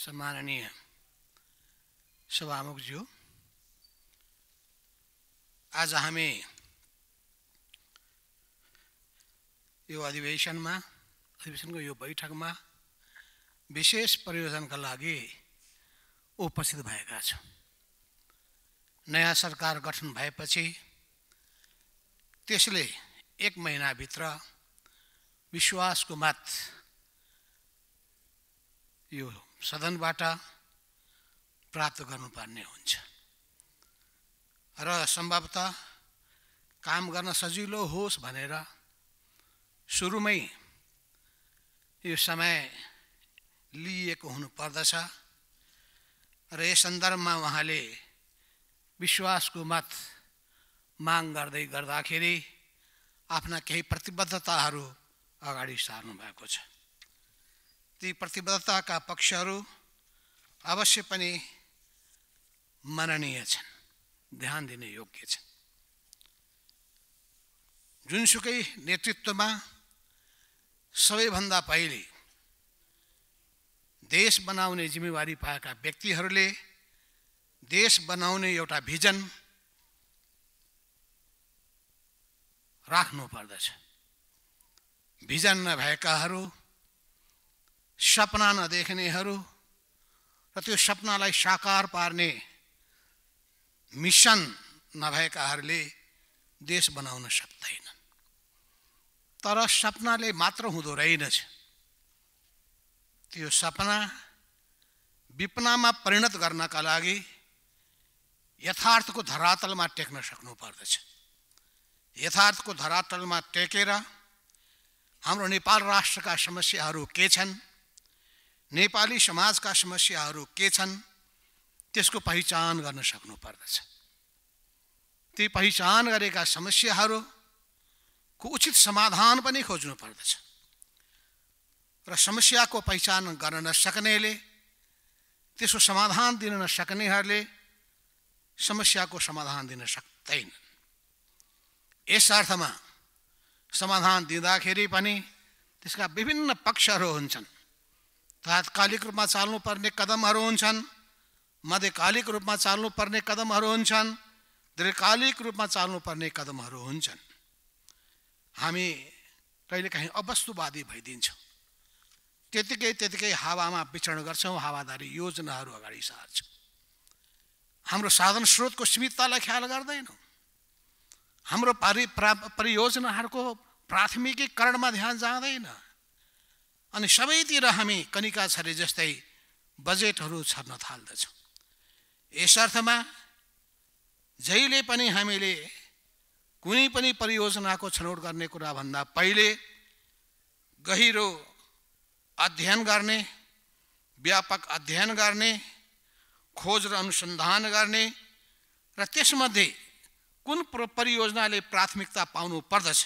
सम्माननीय सभामुखज्यू आज हामी यो अधिवेशनमा अधिवेशनको यो बैठकमा विशेष परियोजनका लागि उपस्थित भएका छौँ नयाँ सरकार गठन भएपछि त्यसले एक महिनाभित्र विश्वासको मत यो सदनबाट प्राप्त गर्नुपर्ने हुन्छ र सम्भवतः काम गर्न सजिलो होस् भनेर सुरुमै यो समय लिइएको हुनुपर्दछ र यस सन्दर्भमा उहाँले विश्वासको मत माग गर्दै गर्दाखेरि आफ्ना केही प्रतिबद्धताहरू अगाडि सार्नु भएको छ ती प्रतिबद्धताका पक्षहरू अवश्य पनि मननीय छन् ध्यान दिन योग्य छन् जुनसुकै नेतृत्वमा सबैभन्दा पहिले देश बनाउने जिम्मेवारी पाएका व्यक्तिहरूले देश बनाउने एउटा भिजन राख्नु पर्दछ भिजन नभएकाहरू सपना नदेख्नेहरू र त्यो सपनालाई साकार पार्ने मिसन नभएकाहरूले देश बनाउन सक्दैनन् तर सपनाले मात्र हुँदो रहेनछ त्यो सपना विपनामा परिणत गर्नका लागि यथार्थको धरातलमा टेक्न सक्नु पर्दछ यथार्थको धरातलमा टेकेर हाम्रो नेपाल राष्ट्रका समस्याहरू के छन् नेपाली समाजका समस्याहरू के छन् त्यसको पहिचान गर्न सक्नुपर्दछ ती पहिचान गरेका समस्याहरूको उचित समाधान पनि खोज्नु पर्दछ र समस्याको पहिचान गर्न नसक्नेले त्यसको समाधान दिन नसक्नेहरूले समस्याको समाधान दिन सक्दैनन् यस अर्थमा समाधान दिँदाखेरि पनि त्यसका विभिन्न पक्षहरू हुन्छन् तात्कालिक रूपमा चाल्नुपर्ने कदमहरू हुन्छन् मध्यकालिक रूपमा चाल्नुपर्ने कदमहरू हुन्छन् दीर्घकालिक रूपमा चाल्नुपर्ने कदमहरू हुन्छन् हामी कहिलेकाहीँ अवस्तुवादी भइदिन्छौँ त्यतिकै त्यतिकै हावामा विचरण गर्छौँ हावादारी योजनाहरू अगाडि सार्छौँ हाम्रो साधन स्रोतको सीमिततालाई ख्याल गर्दैनौँ हाम्रो पारि प्रा परियोजनाहरूको प्राथमिकीकरणमा ध्यान जाँदैन अनि सबैतिर हामी कनिका छरे जस्तै बजेटहरू छर्न थाल्दछौँ यस अर्थमा जहिले पनि हामीले कुनै पनि परियोजनाको छनौट गर्ने कुराभन्दा पहिले गहिरो अध्ययन गर्ने व्यापक अध्ययन गर्ने खोज र अनुसन्धान गर्ने र त्यसमध्ये कुन परियोजनाले प्राथमिकता पाउनु पर्दछ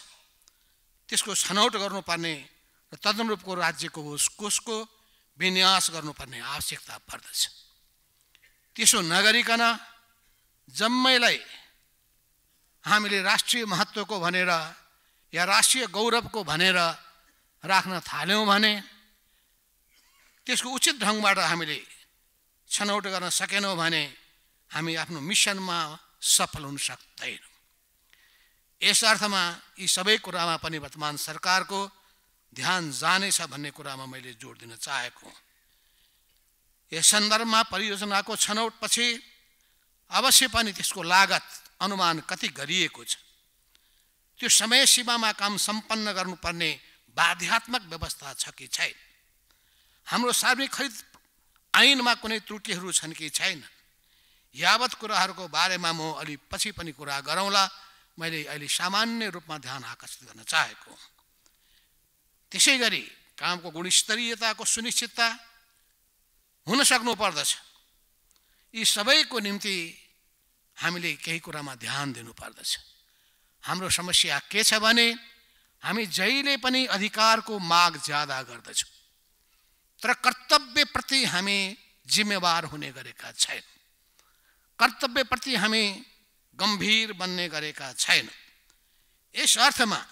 त्यसको छनौट गर्नुपर्ने र तदनुरूपको राज्यको होस् कोषको विन्यास गर्नुपर्ने आवश्यकता पर्दछ त्यसो नगरिकन जम्मैलाई हामीले राष्ट्रिय महत्त्वको भनेर या राष्ट्रिय गौरवको भनेर राख्न थाल्यौँ भने त्यसको उचित ढङ्गबाट हामीले छनौट गर्न सकेनौँ भने हामी आफ्नो मिसनमा सफल हुन सक्दैनौँ यस अर्थमा यी सबै कुरामा पनि वर्तमान सरकारको ध्यान जानेछ भन्ने कुरामा मैले जोड दिन चाहेको यस सन्दर्भमा परियोजनाको छनौटपछि अवश्य पनि त्यसको लागत अनुमान कति गरिएको छ त्यो समय सीमामा काम सम्पन्न गर्नुपर्ने बाध्यात्मक व्यवस्था छ कि छैन हाम्रो सार्वजनिक खरिद ऐनमा कुनै त्रुटिहरू छन् कि छैन यावत कुराहरूको बारेमा म अलि पछि पनि कुरा गरौँला मैले अहिले सामान्य रूपमा ध्यान आकर्षित गर्न चाहेको त्यसै गरी कामको गुणस्तरीयताको सुनिश्चितता हुन सक्नुपर्दछ यी सबैको निम्ति हामीले केही कुरामा ध्यान दिनुपर्दछ हाम्रो समस्या के छ भने हामी जहिले पनि अधिकारको माग ज्यादा गर्दछौँ तर कर्तव्यप्रति हामी जिम्मेवार हुने गरेका छैनौँ कर्तव्यप्रति हामी गम्भीर बन्ने गरेका छैनौँ यस अर्थमा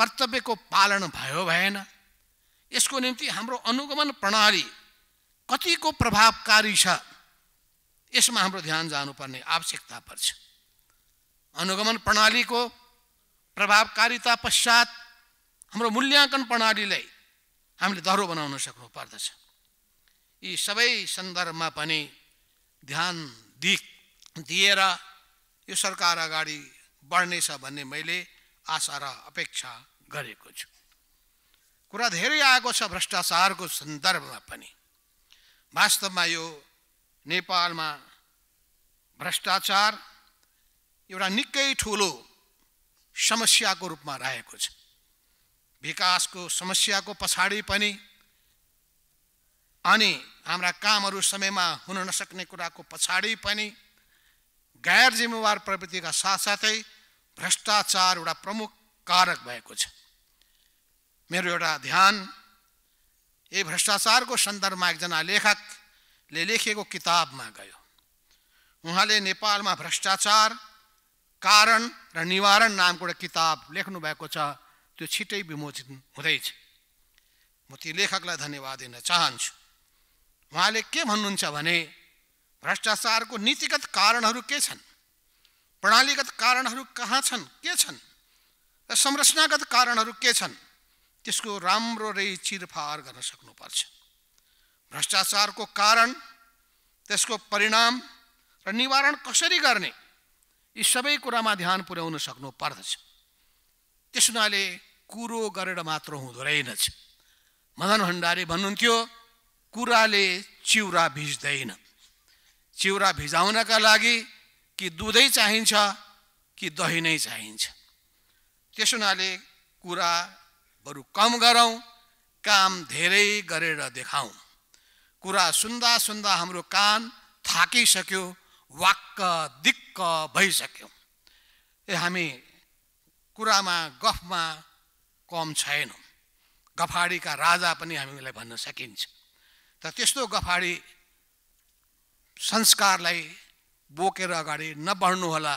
कर्तव्यको पालन भयो भएन यसको निम्ति हाम्रो अनुगमन प्रणाली कतिको प्रभावकारी छ यसमा हाम्रो ध्यान जानुपर्ने आवश्यकता पर्छ अनुगमन प्रणालीको प्रभावकारिता पश्चात हाम्रो मूल्याङ्कन प्रणालीलाई हामीले दह्रो बनाउन सक्नु पर्दछ यी सबै सन्दर्भमा पनि ध्यान दि दिएर यो सरकार अगाडि बढ्नेछ भन्ने मैले आशा र अपेक्षा गरेको छु कुरा धेरै आएको छ भ्रष्टाचारको सन्दर्भमा पनि वास्तवमा यो नेपालमा भ्रष्टाचार एउटा निकै ठुलो समस्याको रूपमा रहेको छ विकासको समस्याको पछाडि पनि अनि हाम्रा कामहरू समयमा हुन नसक्ने कुराको पछाडि पनि गैर जिम्मेवार प्रवृत्तिका साथसाथै भ्रष्टाचार एउटा प्रमुख कारक भएको छ मेरो एउटा ध्यान यही भ्रष्टाचारको सन्दर्भमा एकजना लेखकले लेखेको किताबमा गयो उहाँले नेपालमा भ्रष्टाचार कारण र निवारण नामको एउटा किताब लेख्नुभएको छ त्यो छिटै विमोचित हुँदैछ म ती लेखकलाई धन्यवाद दिन चाहन्छु उहाँले के भन्नुहुन्छ भने भ्रष्टाचारको नीतिगत कारणहरू के छन् प्रणालीगत कारणहरू कहाँ छन् के छन् र संरचनागत कारणहरू के छन् त्यसको राम्रो चिरफार गर्न सक्नुपर्छ भ्रष्टाचारको कारण त्यसको परिणाम र निवारण कसरी गर्ने यी सबै कुरामा ध्यान पुर्याउन सक्नु पर्दछ त्यस हुनाले कुरो गरेर मात्र हुँदो रहेनछ मदन भण्डारी भन्नुहुन्थ्यो कुराले चिउरा भिज्दैन चिउरा भिजाउनका लागि कि दुधै चाहिन्छ कि दही नै चाहिन्छ त्यस हुनाले कुरा बरु कम गरौँ काम धेरै गरेर देखाउँ कुरा सुन्दा सुन्दा हाम्रो कान थाकिसक्यो वाक्क दिक्क भइसक्यो ए हामी कुरामा गफमा कम छैनौँ गफाडीका राजा पनि हामीलाई भन्न सकिन्छ तर त्यस्तो गफाडी संस्कारलाई बोकेर अगाडि नबढ्नुहोला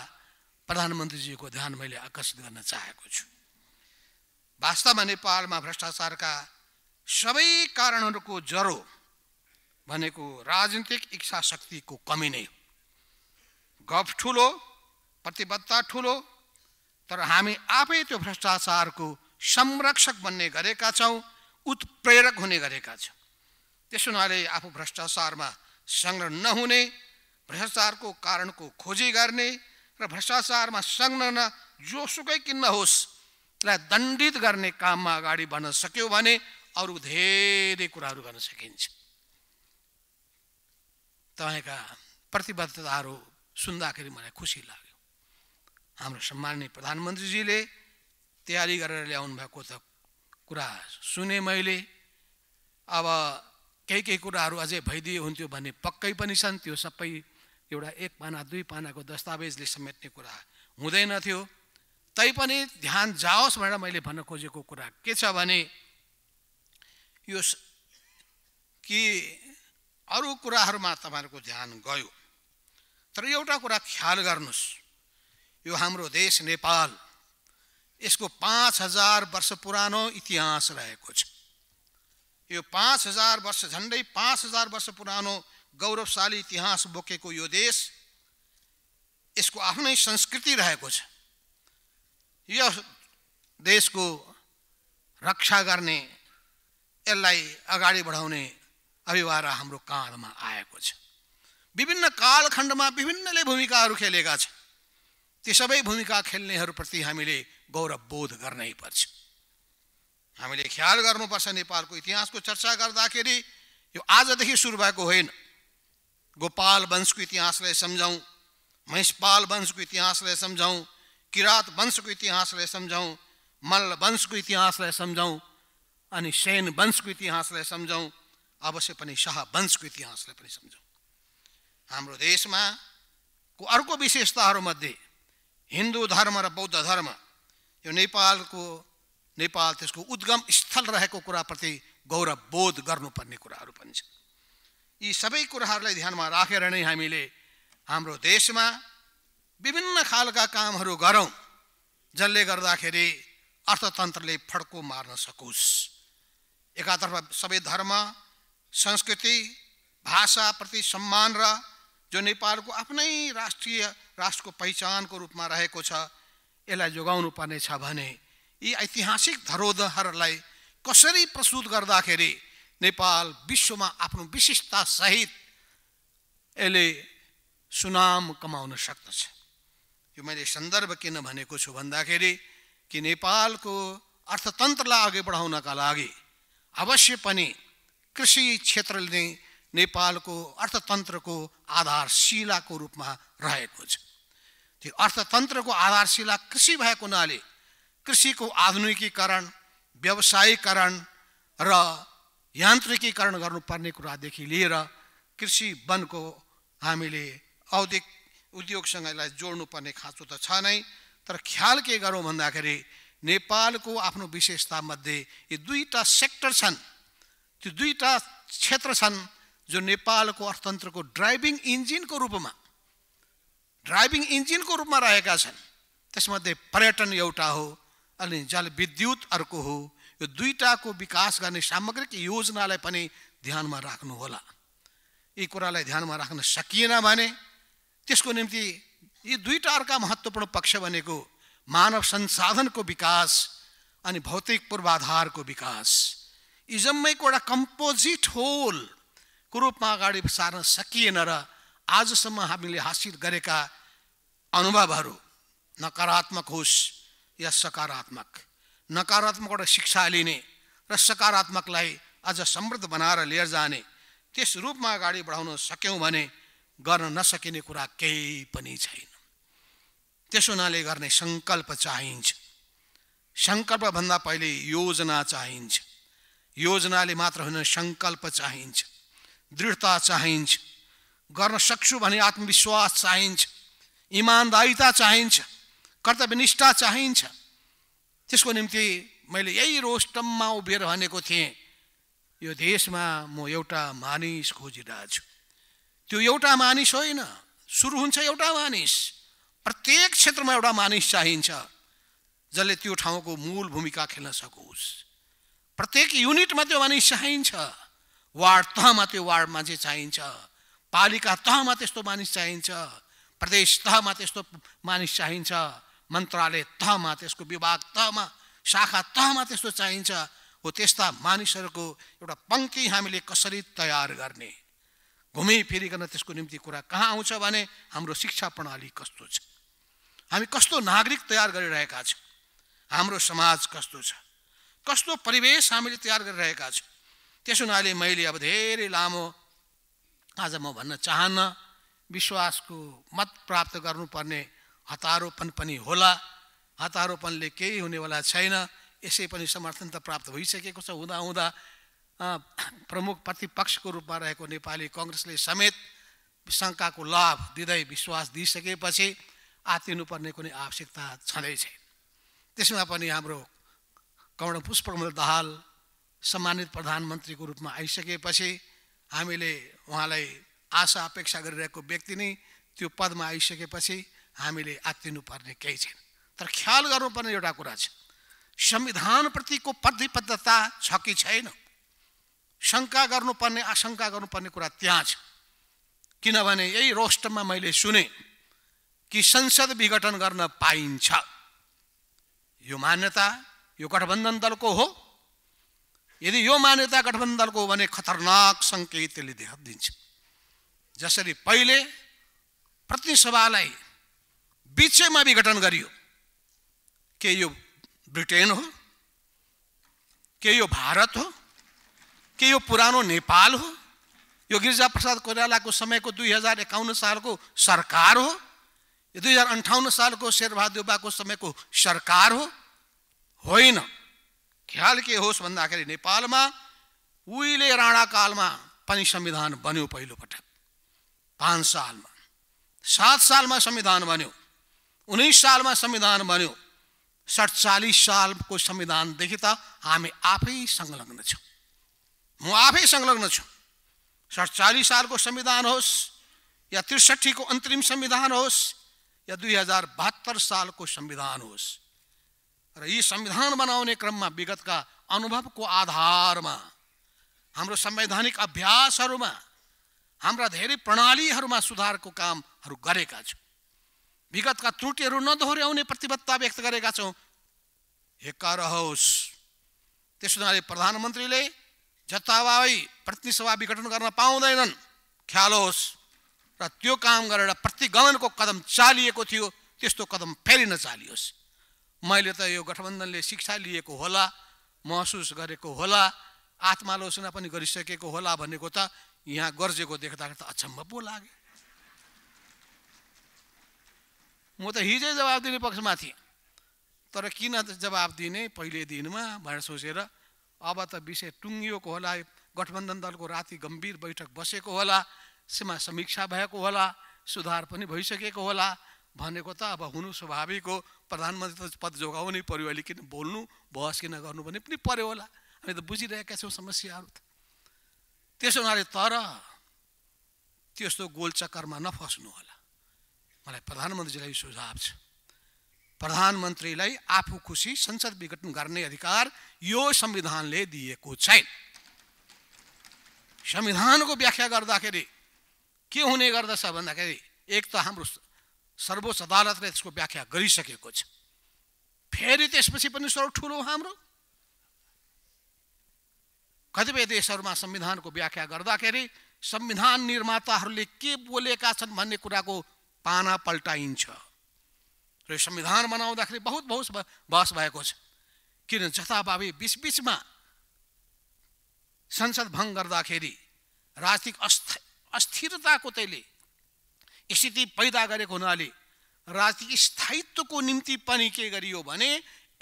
प्रधानमन्त्रीजीको ध्यान मैले आकर्षित गर्न चाहेको छु वास्तवमा नेपालमा भ्रष्टाचारका सबै कारणहरूको जरो भनेको राजनीतिक इच्छा शक्तिको कमी नै हो गफ ठुलो प्रतिबद्धता ठुलो तर हामी आफै त्यो भ्रष्टाचारको संरक्षक बन्ने गरेका छौँ उत्प्रेरक हुने गरेका छौँ त्यसो हुनाले आफू भ्रष्टाचारमा संलग्न नहुने भ्रष्टाचारको कारणको खोजी गर्ने र भ्रष्टाचारमा संलग्न जोसुकै किन्न होस् त्यसलाई दण्डित गर्ने काममा अगाडि बढ्न सक्यो भने अरू धेरै कुराहरू गर्न सकिन्छ तपाईँका प्रतिबद्धताहरू सुन्दाखेरि मलाई खुसी लाग्यो हाम्रो सम्माननीय प्रधानमन्त्रीजीले तयारी गरेर ल्याउनु भएको त कुरा सुने मैले अब केही केही कुराहरू अझै भइदिए हुन्थ्यो भन्ने पक्कै पनि छन् त्यो सबै एउटा एक पाना दुई पानाको दस्तावेजले समेट्ने कुरा हुँदैन थियो तैपनि ध्यान जाओस् भनेर मैले भन्न खोजेको कुरा के छ भने यो कि अरू कुराहरूमा तपाईँहरूको ध्यान गयो तर एउटा कुरा ख्याल गर्नुहोस् यो हाम्रो देश नेपाल यसको पाँच हजार वर्ष पुरानो इतिहास रहेको छ यो पाँच हजार वर्ष झन्डै पाँच हजार वर्ष पुरानो गौरवशाली इतिहास बोकेको यो देश यसको आफ्नै संस्कृति रहेको छ यो देशको रक्षा गर्ने यसलाई अगाडि बढाउने अभिवार हाम्रो कालमा आएको छ विभिन्न कालखण्डमा विभिन्नले भूमिकाहरू खेलेका छन् ती सबै भूमिका खेल्नेहरूप्रति हामीले गौरव बोध गर्नै पर्छ हामीले ख्याल गर्नुपर्छ नेपालको इतिहासको चर्चा गर्दाखेरि यो आजदेखि सुरु भएको होइन गोपाल वंशको इतिहासलाई सम्झौँ महिषपाल वंशको इतिहासलाई सम्झौँ किरात वंशको इतिहासलाई सम्झौँ मल्ल वंशको इतिहासलाई सम्झौँ अनि सेन वंशको इतिहासलाई सम्झौँ अवश्य पनि शाह वंशको इतिहासलाई पनि सम्झौँ हाम्रो देशमा को अर्को विशेषताहरूमध्ये हिन्दू धर्म र बौद्ध धर्म यो नेपालको नेपाल त्यसको उद्गम स्थल रहेको कुराप्रति गौरव बोध गर्नुपर्ने कुराहरू पनि छ यी सबै कुराहरूलाई ध्यानमा राखेर नै हामीले हाम्रो देशमा खालका कामहरू गरौँ जसले गर्दाखेरि अर्थतन्त्रले फड्को मार्न सकोस् एकातर्फ सबै धर्म संस्कृति भाषाप्रति सम्मान र जो नेपालको आफ्नै राष्ट्रिय राष्ट्रको पहिचानको रूपमा रहेको छ यसलाई जोगाउनु पर्ने छ भने यी ऐतिहासिक धरोहरहरूलाई कसरी प्रस्तुत गर्दाखेरि नेपाल विश्वमा आफ्नो विशिष्टतासहित यसले सुनाम कमाउन सक्दछ यो मैले सन्दर्भ किन भनेको छु भन्दाखेरि कि नेपालको अर्थतन्त्रलाई अघि बढाउनका लागि अवश्य पनि कृषि क्षेत्रले नै नेपालको अर्थतन्त्रको आधारशिलाको रूपमा रहेको छ त्यो अर्थतन्त्रको आधारशिला कृषि भएको हुनाले कृषिको आधुनिकीकरण व्यवसायीकरण र यान्त्रिकीकरण गर्नुपर्ने कुरादेखि लिएर कृषि वनको हामीले औद्योगिक उद्योगसँग यसलाई जोड्नुपर्ने खाँचो त छ नै तर ख्याल के गरौँ भन्दाखेरि नेपालको आफ्नो विशेषतामध्ये यी दुईवटा सेक्टर छन् त्यो दुईवटा क्षेत्र छन् जो नेपालको अर्थतन्त्रको ड्राइभिङ इन्जिनको रूपमा ड्राइभिङ इन्जिनको रूपमा रहेका छन् त्यसमध्ये पर्यटन एउटा हो अनि जलविद्युत अर्को हो यो दुईवटाको विकास गर्ने सामग्रिक योजनालाई पनि ध्यानमा राख्नुहोला यी कुरालाई ध्यानमा राख्न सकिएन भने त्यसको निम्ति यी दुईवटा अर्का महत्त्वपूर्ण पक्ष भनेको मानव संसाधनको विकास अनि भौतिक पूर्वाधारको विकास यी जम्मैको एउटा कम्पोजिट होलको रूपमा अगाडि सार्न सकिएन र आजसम्म हामीले हासिल गरेका अनुभवहरू नकारात्मक होस् या सकारात्मक नकारात्मक एउटा शिक्षा लिने र सकारात्मकलाई अझ समृद्ध बनाएर लिएर जाने त्यस रूपमा अगाडि बढाउन सक्यौँ भने गर्न नसकिने कुरा केही पनि छैन त्यसो हुनाले गर्ने सङ्कल्प चाहिन्छ सङ्कल्पभन्दा पहिले योजना चाहिन्छ योजनाले मात्र होइन सङ्कल्प चाहिन्छ दृढता चाहिन्छ गर्न सक्छु भने आत्मविश्वास चाहिन्छ इमान्दारिता चाहिन्छ कर्तव्यनिष्ठा चाहिन्छ त्यसको निम्ति मैले यही रोस्टममा उभिएर भनेको थिएँ यो देशमा म एउटा मानिस खोजिरहेछु त्यो एउटा मानिस होइन सुरु हुन्छ एउटा मानिस प्रत्येक क्षेत्रमा एउटा मानिस चाहिन्छ जसले त्यो ठाउँको मूल भूमिका खेल्न सकोस् प्रत्येक युनिटमा त्यो मानिस चाहिन्छ वार्ड तहमा त्यो वार्ड मान्छे चाहिन्छ पालिका तहमा त्यस्तो मानिस चाहिन्छ प्रदेश तहमा त्यस्तो मानिस चाहिन्छ मन्त्रालय तहमा त्यसको विभाग तहमा शाखा तहमा त्यस्तो चाहिन्छ हो त्यस्ता मानिसहरूको एउटा पङ्क्ति हामीले कसरी तयार गर्ने घुमिफिरिकन त्यसको निम्ति कुरा कहाँ आउँछ भने हाम्रो शिक्षा प्रणाली कस्तो छ हामी कस्तो नागरिक तयार गरिरहेका छौँ हाम्रो समाज कस्तो छ कस्तो परिवेश हामीले तयार गरिरहेका छौँ त्यस हुनाले मैले अब धेरै लामो आज म भन्न चाहन्न विश्वासको मत प्राप्त गर्नुपर्ने हतारोपण पनि होला हतारोपणले केही हुनेवाला छैन यसै पनि समर्थन त प्राप्त भइसकेको छ हुँदाहुँदा प्रमुख प्रतिपक्षको रूपमा रहेको नेपाली कङ्ग्रेसले समेत शङ्काको लाभ दिँदै विश्वास दिइसकेपछि आत्तिनुपर्ने कुनै आवश्यकता छँदै छैन त्यसमा पनि हाम्रो कर्ण पुष्पकमल दाहाल सम्मानित प्रधानमन्त्रीको रूपमा आइसकेपछि हामीले उहाँलाई आशा अपेक्षा गरिरहेको व्यक्ति नै त्यो पदमा आइसकेपछि हामीले आत्तिनुपर्ने केही छैन तर ख्याल गर्नुपर्ने एउटा कुरा छ संविधानप्रतिको प्रतिबद्धता छ कि छैन शङ्का गर्नुपर्ने आशङ्का गर्नुपर्ने कुरा त्यहाँ छ किनभने यही रोष्टमा मैले सुने कि संसद विघटन गर्न पाइन्छ यो मान्यता यो गठबन्धन दलको हो यदि यो मान्यता गठबन्धन दलको हो भने खतरनाक सङ्केत यसले देख दिन्छ जसरी पहिले प्रतिसभालाई बिचैमा विघटन गरियो के यो ब्रिटेन हो के यो भारत हो के यो पुरानो नेपाल हो यो गिरिजाप्रसाद कोइरालाको समयको दुई हजार एकाउन्न सालको सरकार हो यो दुई हजार अन्ठाउन्न सालको शेरबहादेउबाको समयको सरकार हो होइन ख्याल के होस् भन्दाखेरि नेपालमा उहिले राणाकालमा पनि संविधान बन्यो पहिलोपटक पाँच सालमा सात सालमा संविधान बन्यो उन्नाइस सालमा संविधान बन्यो सडचालिस सालको संविधानदेखि त हामी आफै संलग्न छौँ म आफै संलग्न छु सडचालिस सालको संविधान होस् या त्रिसठीको अन्तरिम संविधान होस् या दुई हजार बहत्तर सालको संविधान होस् र यी संविधान बनाउने क्रममा विगतका अनुभवको आधारमा हाम्रो संवैधानिक अभ्यासहरूमा हाम्रा धेरै प्रणालीहरूमा सुधारको कामहरू गरेका छौँ विगतका त्रुटिहरू नदोहोऱ्याउने प्रतिबद्धता व्यक्त गरेका छौँ हेक्का रहोस् त्यस हुनाले प्रधानमन्त्रीले जताभावी प्रतिसभा विघटन गर्न पाउँदैनन् ख्याल होस् र त्यो काम गरेर प्रतिगमनको कदम चालिएको थियो त्यस्तो कदम फेरि नचालियोस् मैले त यो गठबन्धनले शिक्षा लिएको होला महसुस गरेको होला आत्मालोचना पनि गरिसकेको होला भनेको त यहाँ गर्जेको देख्दाखेरि त अचम्म पो लाग्यो म त हिजै जवाब दिने पक्षमा थिएँ तर किन जवाब दिने पहिले दिनमा भनेर सोचेर अब त विषय टुङ्गिएको होला गठबन्धन दलको राति गम्भीर बैठक बसेको होला सीमा समीक्षा भएको होला सुधार पनि भइसकेको होला भनेको त अब हुनु स्वाभाविक हो प्रधानमन्त्री त पद जोगाउनै पऱ्यो किन बोल्नु बहस किन गर्नु भने पनि पऱ्यो होला हामी त बुझिरहेका छौँ समस्याहरू त्यसो हुनाले तर त्यस्तो गोलचक्करमा नफस्नु होला मलाई प्रधानमन्त्रीलाई सुझाव छ प्रधानमन्त्रीलाई आफू खुसी संसद विघटन गर्ने अधिकार यो संविधानले दिएको छैन संविधानको व्याख्या गर्दाखेरि के हुने गर्दछ भन्दाखेरि एक त हाम्रो सर्वोच्च अदालतले त्यसको व्याख्या गरिसकेको छ फेरि त्यसपछि पनि स्वर ठुलो हाम्रो कतिपय देशहरूमा संविधानको व्याख्या गर्दाखेरि संविधान निर्माताहरूले के बोलेका छन् भन्ने कुराको पाना पल्टाइन्छ र संविधान बनाउँदाखेरि बहुत बहुत बहस भएको छ किन जथाभावी बिचबिचमा संसद भङ्ग गर्दाखेरि राजनीतिक अस्थिरताको त्यसले स्थिति पैदा गरेको हुनाले राजनीतिक स्थायित्वको निम्ति पनि के गरियो भने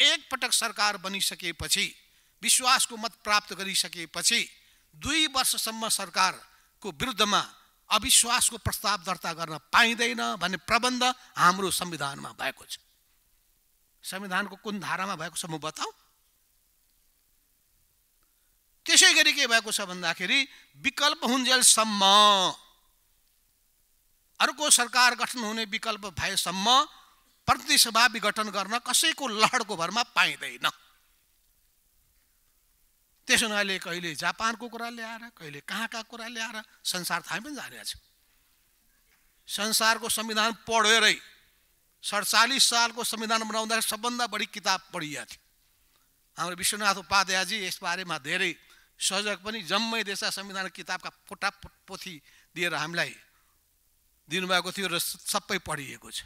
एकपटक सरकार बनिसकेपछि विश्वासको मत प्राप्त गरिसकेपछि दुई वर्षसम्म सरकारको विरुद्धमा अविश्वासको प्रस्ताव दर्ता गर्न पाइँदैन भन्ने प्रबन्ध हाम्रो संविधानमा भएको छ संविधानको कुन धारामा भएको छ म बताऊ त्यसै गरी के भएको छ भन्दाखेरि विकल्प हुन्जेलसम्म अर्को सरकार गठन हुने विकल्प भएसम्म प्रतिसभा विघटन गर्न कसैको लहरको भरमा पाइँदैन त्यस हुनाले कहिले जापानको कुरा ल्याएर कहिले कहाँ कहाँ कुरा ल्याएर संसार थाहै पनि जाने छ संसारको संविधान पढेरै सडचालिस सालको संविधान बनाउँदाखेरि सबभन्दा बढी किताब पढिया थियो हाम्रो विश्वनाथ उपाध्यायजी यसबारेमा धेरै सजग पनि जम्मै देश संविधान किताबका पोटा पोथी दिएर हामीलाई दिनुभएको थियो र सबै पढिएको छ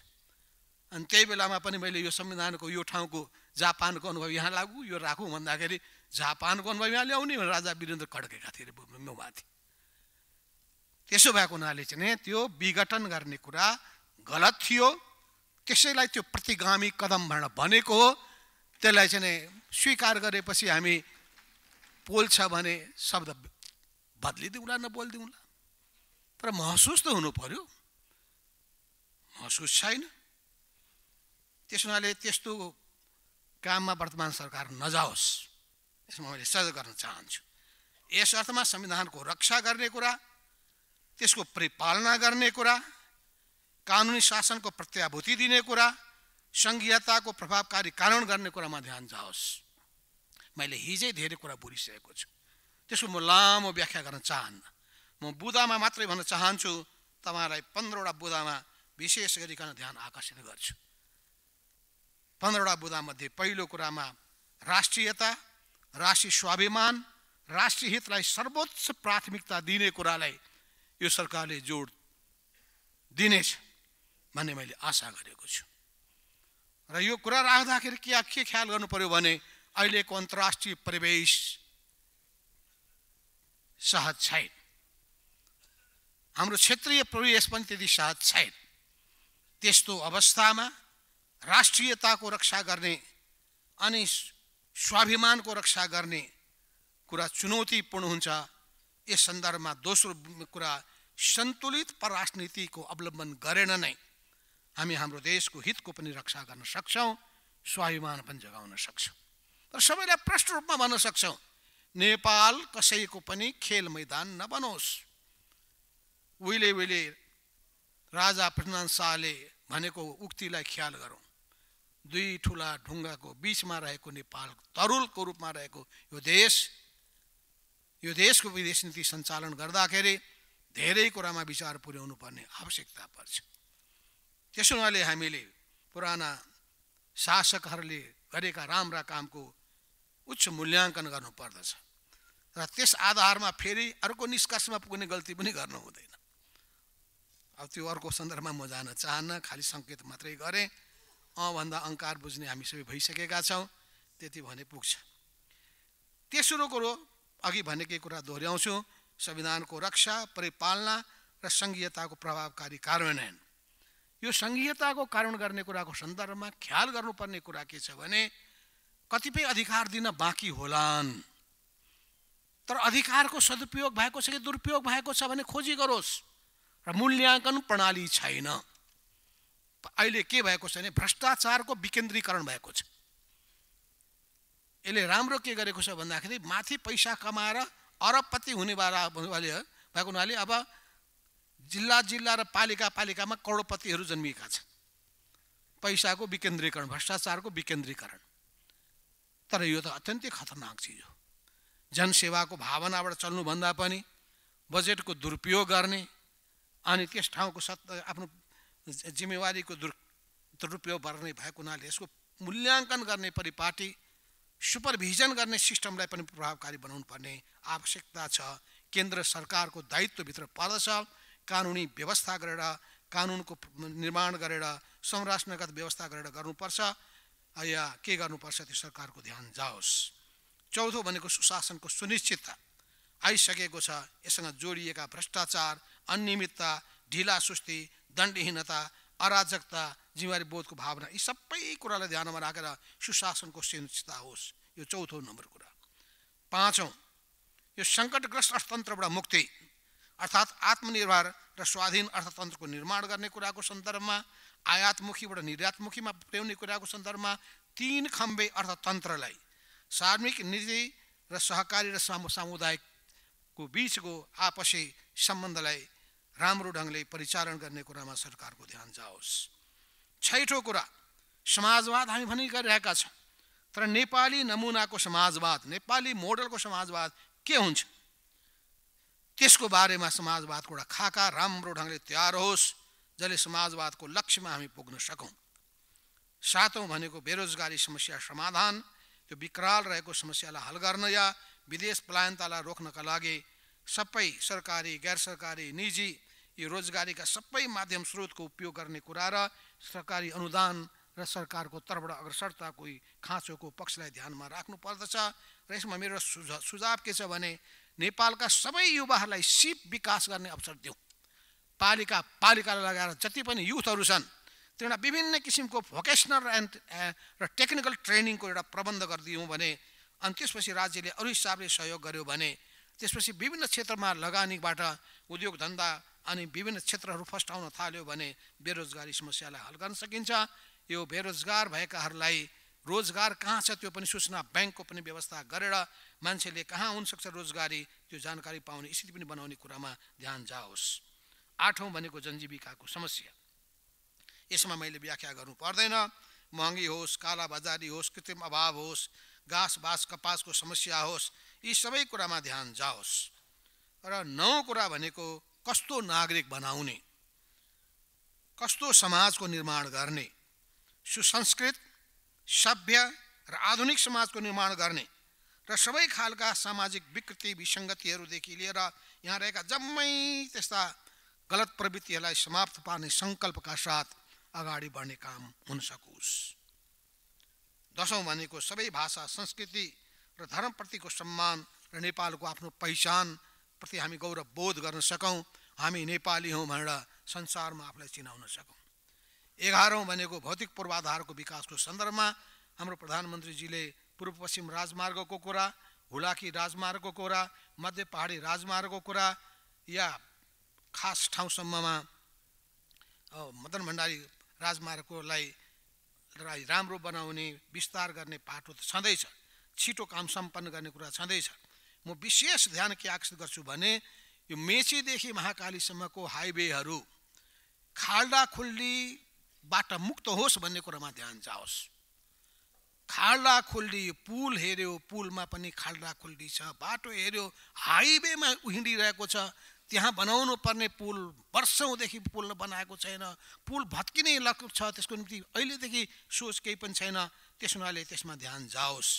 अनि त्यही बेलामा पनि मैले यो संविधानको यो ठाउँको जापानको अनुभव यहाँ लागु यो राखौँ भन्दाखेरि जापानको अनुभवमा ल्याउने भनेर राजा वीरेन्द्र खड्केका थिए मेउमाथि त्यसो भएको हुनाले चाहिँ त्यो विघटन गर्ने कुरा गलत थियो त्यसैलाई त्यो प्रतिगामी कदम भनेर भनेको हो त्यसलाई चाहिँ स्वीकार गरेपछि हामी पोल्छ भने शब्द बदलिदिउँला नबोलिदिउँला तर महसुस त हुनु पर्यो महसुस छैन त्यस हुनाले त्यस्तो काममा वर्तमान सरकार नजाओस् यसमा मैले सहयोग गर्न चाहन्छु यस अर्थमा संविधानको रक्षा गर्ने कुरा त्यसको परिपालना गर्ने कुरा कानुनी शासनको प्रत्याभूति दिने कुरा सङ्घीयताको प्रभावकारी कारण गर्ने कुरामा ध्यान जाओस् मैले हिजै धेरै कुरा बोलिसकेको छु त्यसको म लामो व्याख्या गर्न चाहन्न म बुदामा मात्रै भन्न चाहन्छु तपाईँलाई पन्ध्रवटा बुदामा विशेष गरिकन ध्यान आकर्षित गर्छु पन्ध्रवटा बुदामध्ये पहिलो कुरामा राष्ट्रियता राष्ट्रिय स्वाभिमान राष्ट्रिय हितलाई सर्वोच्च प्राथमिकता दिने कुरालाई यो सरकारले जोड दिनेछ भन्ने मैले आशा गरेको छु र यो कुरा राख्दाखेरि के के ख्याल गर्नु पर्यो भने अहिलेको अन्तर्राष्ट्रिय परिवेश सहज छैन हाम्रो क्षेत्रीय प्रवेश पनि त्यति सहज छैन त्यस्तो अवस्थामा राष्ट्रियताको रक्षा गर्ने अनि स्वाभिमानको रक्षा गर्ने कुरा चुनौतीपूर्ण हुन्छ यस सन्दर्भमा दोस्रो कुरा सन्तुलित पराजनीतिको अवलम्बन गरेन नै हामी हाम्रो देशको हितको पनि रक्षा गर्न सक्छौँ स्वाभिमान पनि जगाउन सक्छौँ र सबैलाई प्रष्ट रूपमा भन्न सक्छौँ नेपाल कसैको पनि खेल मैदान नबनोस् उहिले उहिले राजा पृथ्वीनारायण शाहले भनेको उक्तिलाई ख्याल गरौँ दुई ठुला ढुङ्गाको बिचमा रहेको नेपाल तरुलको रूपमा रहेको यो देश यो देशको विदेश नीति सञ्चालन गर्दाखेरि धेरै कुरामा विचार पुर्याउनु पर्ने आवश्यकता पर्छ त्यसो हुनाले हामीले पुराना शासकहरूले गरेका राम्रा कामको उच्च मूल्याङ्कन गर्नुपर्दछ र त्यस आधारमा फेरि अर्को निष्कर्षमा पुग्ने गल्ती पनि गर्नु हुँदैन अब त्यो अर्को सन्दर्भमा म जान चाहन्न खालि सङ्केत मात्रै गरेँ अभन्दा अङ्कार बुझ्ने हामी सबै भइसकेका छौँ त्यति भने पुग्छ तेस्रो कुरो अघि भनेकै कुरा दोहोऱ्याउँछु संविधानको रक्षा परिपालना र सङ्घीयताको प्रभावकारी कार्यान्वयन यो सङ्घीयताको कारण गर्ने कुराको सन्दर्भमा ख्याल गर्नुपर्ने कुरा के छ भने कतिपय अधिकार दिन बाँकी होलान् तर अधिकारको सदुपयोग भएको छ कि दुरुपयोग भएको छ भने खोजी गरोस् र मूल्याङ्कन प्रणाली छैन अहिले के भएको छ भने भ्रष्टाचारको विकेन्द्रीकरण भएको छ यसले राम्रो के गरेको छ भन्दाखेरि माथि पैसा कमाएर अरबपति हुनेवाला हुनेवाले भएको हुनाले अब जिल्ला जिल्ला र पालिका पालिकामा करोडपतिहरू जन्मिएका छन् पैसाको विकेन्द्रीकरण भ्रष्टाचारको विकेन्द्रीकरण तर यो त अत्यन्तै खतरनाक चिज हो जनसेवाको भावनाबाट चल्नुभन्दा पनि बजेटको दुरुपयोग गर्ने अनि त्यस ठाउँको सत्ता आफ्नो जिम्मेवारीको दुर् दुरुपयोग गर्ने भएको हुनाले यसको मूल्याङ्कन गर्ने परिपाटी सुपरभिजन गर्ने सिस्टमलाई पनि प्रभावकारी बनाउनु पर्ने आवश्यकता छ केन्द्र सरकारको दायित्वभित्र पर्दछ कानुनी व्यवस्था गरेर कानुनको निर्माण गरेर संरचनागत व्यवस्था गरेर गर्नुपर्छ या के गर्नुपर्छ त्यो सरकारको ध्यान जाओस् चौथो भनेको सुशासनको सुनिश्चितता आइसकेको छ यससँग जोडिएका भ्रष्टाचार अनियमितता ढिला सुस्ती दण्डहीनता अराजकता जिम्मेवारी बोधको भावना यी सबै कुरालाई ध्यानमा राखेर सुशासनको सुनिश्चितता होस् यो चौथो नम्बर कुरा पाँचौँ यो सङ्कटग्रस्त अर्थतन्त्रबाट मुक्ति अर्थात् आत्मनिर्भर र स्वाधीन अर्थतन्त्रको निर्माण गर्ने कुराको सन्दर्भमा आयातमुखीबाट निर्यातमुखीमा पुर्याउने कुराको सन्दर्भमा तिन खम्बे अर्थतन्त्रलाई सार्मिक निजी र सहकारी र सामुदायिकको बिचको आपसी सम्बन्धलाई राम्रो ढङ्गले परिचालन गर्ने कुरामा सरकारको ध्यान जाओस् छैठौँ कुरा समाजवाद हामी भनि गरिरहेका छौँ तर नेपाली नमुनाको समाजवाद नेपाली मोडलको समाजवाद के हुन्छ त्यसको बारेमा समाजवादको एउटा खाका राम्रो ढङ्गले तयार होस् जसले समाजवादको लक्ष्यमा हामी पुग्न सकौँ सातौँ भनेको बेरोजगारी समस्या समाधान त्यो विकराल रहेको समस्यालाई हल गर्न या विदेश पलायनतालाई रोक्नका लागि सबै सरकारी गैर सरकारी निजी यो रोजगारीका सबै माध्यम स्रोतको उपयोग गर्ने कुरा र सरकारी अनुदान र सरकारको तर्फबाट कोही खाँचोको पक्षलाई ध्यानमा राख्नु पर्दछ र यसमा मेरो सुझा सुझाव के छ भने नेपालका सबै युवाहरूलाई सिप विकास गर्ने अवसर दिउँ पालिका पालिकालाई लगाएर जति पनि युथहरू छन् तिनीहरूलाई विभिन्न किसिमको भोकेसनल एन्ड र टेक्निकल ट्रेनिङको एउटा प्रबन्ध गरिदिउँ भने अनि त्यसपछि राज्यले अरू हिसाबले सहयोग गर्यो भने त्यसपछि विभिन्न क्षेत्रमा लगानीबाट उद्योग धन्दा अनि विभिन्न क्षेत्रहरू फस्टाउन थाल्यो भने बेरोजगारी समस्यालाई हल गर्न सकिन्छ यो बेरोजगार भएकाहरूलाई रोजगार कहाँ छ त्यो पनि सूचना ब्याङ्कको पनि व्यवस्था गरेर मान्छेले कहाँ हुनसक्छ रोजगारी त्यो जानकारी पाउने स्थिति पनि बनाउने कुरामा ध्यान जाओस् आठौँ भनेको जनजीविकाको समस्या यसमा मैले व्याख्या गर्नु पर्दैन महँगी होस् कालाबजारी होस् कृत्रिम अभाव होस् घाँस बाँस कपासको समस्या होस् यी सबै कुरामा ध्यान जाओस् र नौ कुरा भनेको कस्तो नागरिक बनाउने कस्तो समाजको निर्माण गर्ने सुसंस्कृत सभ्य र आधुनिक समाजको निर्माण गर्ने र सबै खालका सामाजिक विकृति विसङ्गतिहरूदेखि लिएर यहाँ रहेका जम्मै त्यस्ता गलत प्रवृत्तिहरूलाई समाप्त पार्ने सङ्कल्पका साथ अगाडि बढ्ने काम हुन सकोस् दसौँ भनेको सबै भाषा संस्कृति र धर्मप्रतिको सम्मान र नेपालको आफ्नो पहिचानप्रति हामी गौरव बोध गर्न सकौँ हामी नेपाली हौँ भनेर संसारमा आफूलाई चिनाउन सकौँ एघारौँ भनेको भौतिक पूर्वाधारको विकासको सन्दर्भमा हाम्रो प्रधानमन्त्रीजीले पूर्व पश्चिम राजमार्गको कुरा हुलाकी राजमार्गको कुरा मध्य पहाडी राजमार्गको कुरा या खास ठाउँसम्ममा मदन भण्डारी राजमार्गकोलाई राम्रो बनाउने विस्तार गर्ने पाटो त छँदैछ छिटो काम सम्पन्न गर्ने कुरा छँदैछ म विशेष ध्यान के आकर्षित गर्छु भने यो मेचीदेखि महाकालीसम्मको हाइवेहरू खुल्डीबाट मुक्त होस् भन्ने कुरामा ध्यान जाओस् खुल्डी पुल हेऱ्यो पुलमा पनि खुल्डी छ बाटो हेऱ्यो हाइवेमा उहिँडिरहेको छ त्यहाँ बनाउनु पर्ने पुल वर्षौँदेखि पुल बनाएको छैन पुल भत्किने लक छ त्यसको निम्ति अहिलेदेखि सोच केही पनि छैन त्यस हुनाले त्यसमा ध्यान जाओस्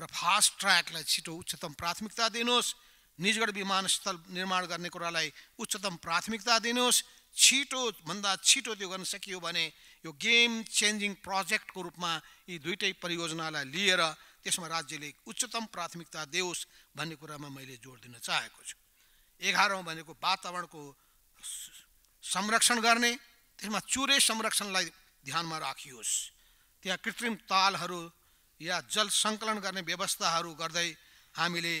र फास्ट ट्र्याकलाई छिटो उच्चतम प्राथमिकता दिनुहोस् निजगढ विमानस्थल निर्माण गर्ने कुरालाई उच्चतम प्राथमिकता दिनुहोस् छिटोभन्दा छिटो त्यो गर्न सकियो भने यो गेम चेन्जिङ प्रोजेक्टको रूपमा यी दुइटै परियोजनालाई लिएर त्यसमा राज्यले उच्चतम प्राथमिकता दियोस् भन्ने कुरामा मैले जोड दिन चाहेको छु एघारौँ भनेको वातावरणको संरक्षण गर्ने त्यसमा चुरे संरक्षणलाई ध्यानमा राखियोस् त्यहाँ कृत्रिम तालहरू या जल सङ्कलन गर्ने व्यवस्थाहरू गर्दै हामीले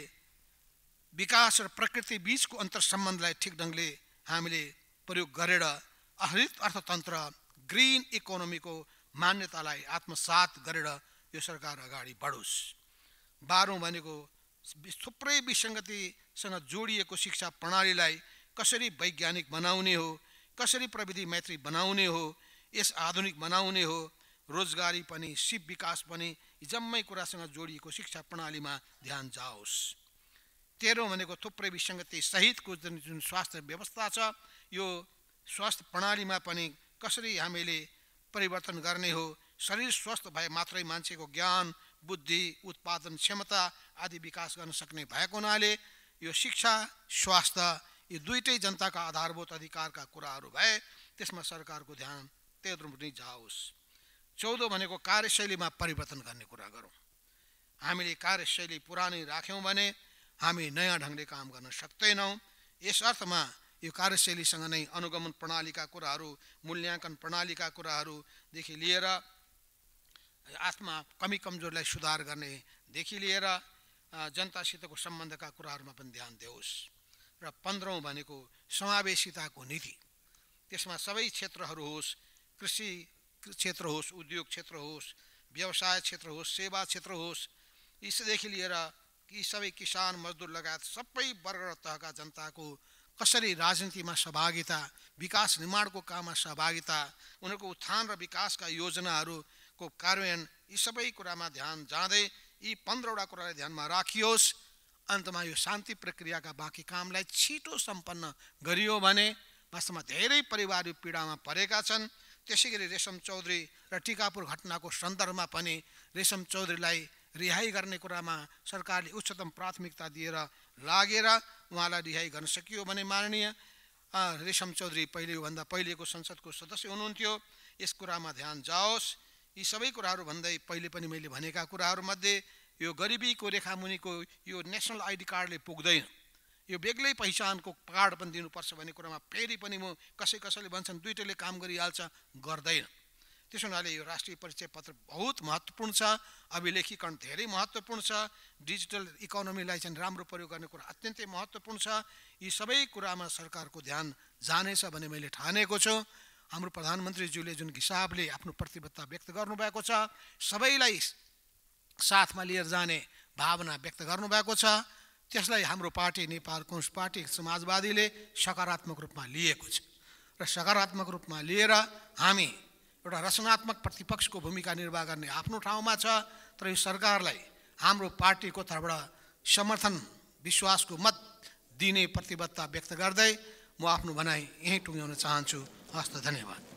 विकास र प्रकृति बिचको अन्तरसम्बन्धलाई ठिक ढङ्गले हामीले प्रयोग गरेर हरित अर्थतन्त्र ग्रिन इकोनोमीको मान्यतालाई आत्मसात गरेर यो सरकार अगाडि बढोस् बाह्रौँ भनेको थुप्रै विसङ्गतिसँग जोडिएको शिक्षा प्रणालीलाई कसरी वैज्ञानिक बनाउने हो कसरी प्रविधि मैत्री बनाउने हो यस आधुनिक बनाउने हो रोजगारी पनि सिप विकास पनि यी जम्मै कुरासँग जोडिएको शिक्षा प्रणालीमा ध्यान जाओस् तेह्रौँ भनेको थुप्रै विसङ्गति सहितको जुन स्वास्थ्य व्यवस्था छ यो स्वास्थ्य प्रणालीमा पनि कसरी हामीले परिवर्तन गर्ने हो शरीर स्वस्थ भए मात्रै मान्छेको ज्ञान बुद्धि उत्पादन क्षमता आदि विकास गर्न सक्ने भएको हुनाले यो शिक्षा स्वास्थ्य यी दुइटै जनताका आधारभूत अधिकारका कुराहरू भए त्यसमा सरकारको ध्यान तेह्र नै जाओस् चौधौँ भनेको कार्यशैलीमा परिवर्तन गर्ने कुरा गरौँ हामीले कार्यशैली पुरानै राख्यौँ भने हामी नयाँ ढङ्गले काम गर्न सक्दैनौँ यस अर्थमा यो कार्यशैलीसँग नै अनुगमन प्रणालीका कुराहरू मूल्याङ्कन प्रणालीका कुराहरूदेखि लिएर आत्मा कमी कमजोरलाई सुधार गर्नेदेखि लिएर जनतासितको सम्बन्धका कुराहरूमा पनि ध्यान दियोस् र पन्ध्रौँ भनेको समावेशिताको नीति त्यसमा सबै क्षेत्रहरू होस् कृषि क्षेत्र होस् उद्योग क्षेत्र होस् व्यवसाय क्षेत्र होस् सेवा क्षेत्र होस् यसदेखि लिएर कि सबै किसान मजदुर लगायत सबै वर्ग र तहका जनताको कसरी राजनीतिमा सहभागिता विकास निर्माणको काममा सहभागिता उनीहरूको उत्थान र विकासका योजनाहरूको कार्यान्वयन यी सबै कुरामा ध्यान जाँदै यी पन्ध्रवटा कुरालाई ध्यानमा राखियोस् अन्तमा यो शान्ति प्रक्रियाका बाँकी कामलाई छिटो सम्पन्न गरियो भने वास्तवमा धेरै परिवार यो पीडामा परेका छन् त्यसै गरी रेशम चौधरी र टिकापुर घटनाको सन्दर्भमा पनि रेशम चौधरीलाई रिहाई गर्ने कुरामा सरकारले उच्चतम प्राथमिकता दिएर लागेर उहाँलाई रिहाई गर्न सकियो भने माननीय रेशम चौधरी पहिलेभन्दा पहिलेको संसदको सदस्य हुनुहुन्थ्यो यस कुरामा ध्यान जाओस् यी सबै कुराहरू भन्दै पहिले पनि मैले भनेका कुराहरूमध्ये यो गरिबीको रेखामुनिको यो नेसनल आइडी कार्डले पुग्दैन यो बेग्लै पहिचानको कार्ड पनि दिनुपर्छ भन्ने कुरामा फेरि पनि म कसै कसैले भन्छन् दुइटैले काम गरिहाल्छ गर्दैन त्यस हुनाले यो राष्ट्रिय परिचय पत्र बहुत महत्त्वपूर्ण छ अभिलेखीकरण धेरै महत्त्वपूर्ण छ डिजिटल इकोनोमीलाई चाहिँ राम्रो प्रयोग गर्ने कुरा अत्यन्तै महत्त्वपूर्ण छ यी सबै कुरामा सरकारको ध्यान जानेछ भन्ने मैले ठानेको छु हाम्रो प्रधानमन्त्रीज्यूले जुन हिसाबले आफ्नो प्रतिबद्धता व्यक्त गर्नुभएको छ सबैलाई साथमा लिएर जाने भावना व्यक्त गर्नुभएको छ त्यसलाई हाम्रो पार्टी नेपाल कम्युनिस्ट पार्टी समाजवादीले सकारात्मक रूपमा लिएको छ र सकारात्मक रूपमा लिएर हामी एउटा रचनात्मक प्रतिपक्षको भूमिका निर्वाह गर्ने आफ्नो ठाउँमा छ तर यो सरकारलाई हाम्रो पार्टीको तर्फबाट समर्थन विश्वासको मत दिने प्रतिबद्धता व्यक्त गर्दै म आफ्नो भनाइ यहीँ टुङ्ग्याउन चाहन्छु हस्त धन्यवाद